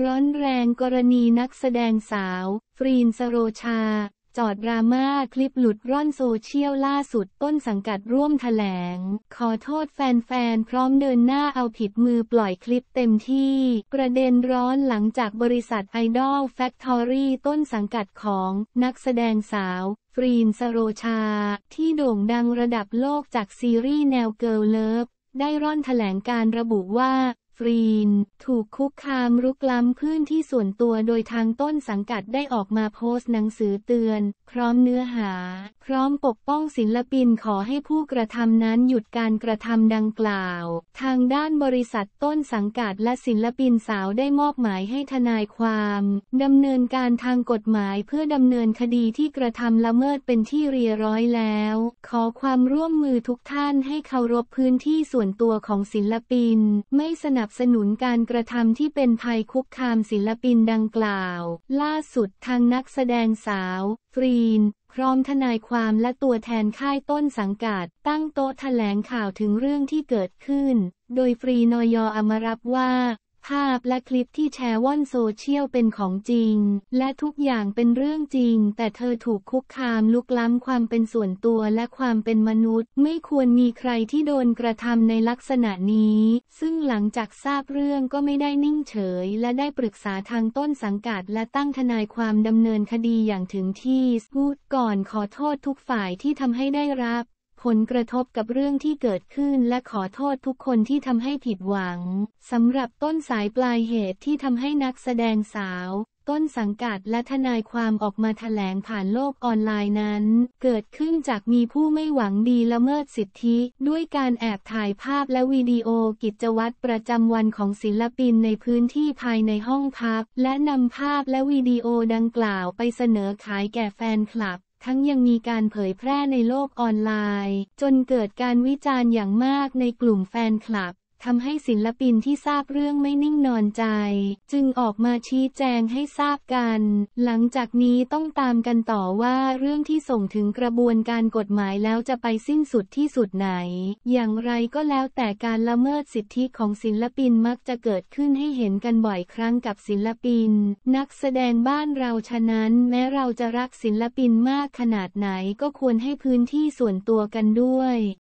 ร้อนแรงกรณีนักแสดงสาว ฟรีนสโรชา จอดดราม่าคลิปหลุดร่อนโซเชียลล่าสุดต้นสังกัดร่วมถแถลง ขอโทษแฟนๆพร้อมเดินหน้าเอาผิดมือปล่อยคลิปเต็มที่ ประเด็นร้อนหลังจากบริษัทไอดอลแฟคทอรี่ต้นสังกัดของ นักแสดงสาว ฟรีนสโรชา ที่โด่งดังระดับโลกจากซีรีส์แนวเกิร์ลเลิฟได้ร่อนถแถลงการระบุว่าฟรีนถูกคุกคามรุกล้ำพื้นที่ส่วนตัวโดยทางต้นสังกัดได้ออกมาโพสต์หนังสือเตือน พร้อมเนื้อหาพร้อมปกป้องศิลปินขอให้ผู้กระทำนั้นหยุดการกระทำดังกล่าว ทางด้านบริษัทต้นสังกัดและศิลปินสาวได้มอบหมายให้ทนายความดำเนินการทางกฎหมายเพื่อดำเนินคดีที่กระทำละเมิดเป็นที่เรียร้อยแล้ว ขอความร่วมมือทุกท่านให้เคารพพื้นที่ส่วนตัวของศิลปิน ไม่สนับนับสนุนการกระทำที่เป็นภัยคุกคามศิลปินดังกล่าว ล่าสุดทางนักแสดงสาว ฟรีน พร้อมทนายความและตัวแทนค่ายต้นสังกัดตั้งโต๊ะแถลงข่าวถึงเรื่องที่เกิดขึ้น โดยฟรีนอยอมรับว่าภาพและคลิปที่แชร์ว่อนโซเชียลเป็นของจริง และทุกอย่างเป็นเรื่องจริง แต่เธอถูกคุกคาม ลุกล้ำความเป็นส่วนตัวและความเป็นมนุษย์ ไม่ควรมีใครที่โดนกระทำในลักษณะนี้ ซึ่งหลังจากทราบเรื่องก็ไม่ได้นิ่งเฉย และได้ปรึกษาทางต้นสังกัด และตั้งทนายความดำเนินคดีอย่างถึงที่สุดก่อนขอโทษทุกฝ่ายที่ทำให้ได้รับผลกระทบกับเรื่องที่เกิดขึ้นและขอโทษทุกคนที่ทำให้ผิดหวังสำหรับต้นสายปลายเหตุที่ทำให้นักแสดงสาว ต้นสังกัดและทนายความออกมาแถลงผ่านโลกออนไลน์นั้น เกิดขึ้นจากมีผู้ไม่หวังดีละเมิดสิทธิ ด้วยการแอบถ่ายภาพและวิดีโอกิจวัตรประจำวันของศิลปินในพื้นที่ภายในห้องพักและนำภาพและวิดีโอดังกล่าวไปเสนอขายแก่แฟนคลับทั้งยังมีการเผยแพร่ในโลกออนไลน์ จนเกิดการวิจารณ์อย่างมากในกลุ่มแฟนคลับทำให้ศิลปินที่ทราบเรื่องไม่นิ่งนอนใจ จึงออกมาชี้แจงให้ทราบกัน หลังจากนี้ต้องตามกันต่อว่าเรื่องที่ส่งถึงกระบวนการกฎหมายแล้วจะไปสิ้นสุดที่สุดไหน อย่างไรก็แล้วแต่การละเมิดสิทธิของศิลปินมักจะเกิดขึ้นให้เห็นกันบ่อยครั้งกับศิลปิน นักแสดงบ้านเรา ฉะนั้น แม้เราจะรักศิลปินมากขนาดไหนก็ควรให้พื้นที่ส่วนตัวกันด้วย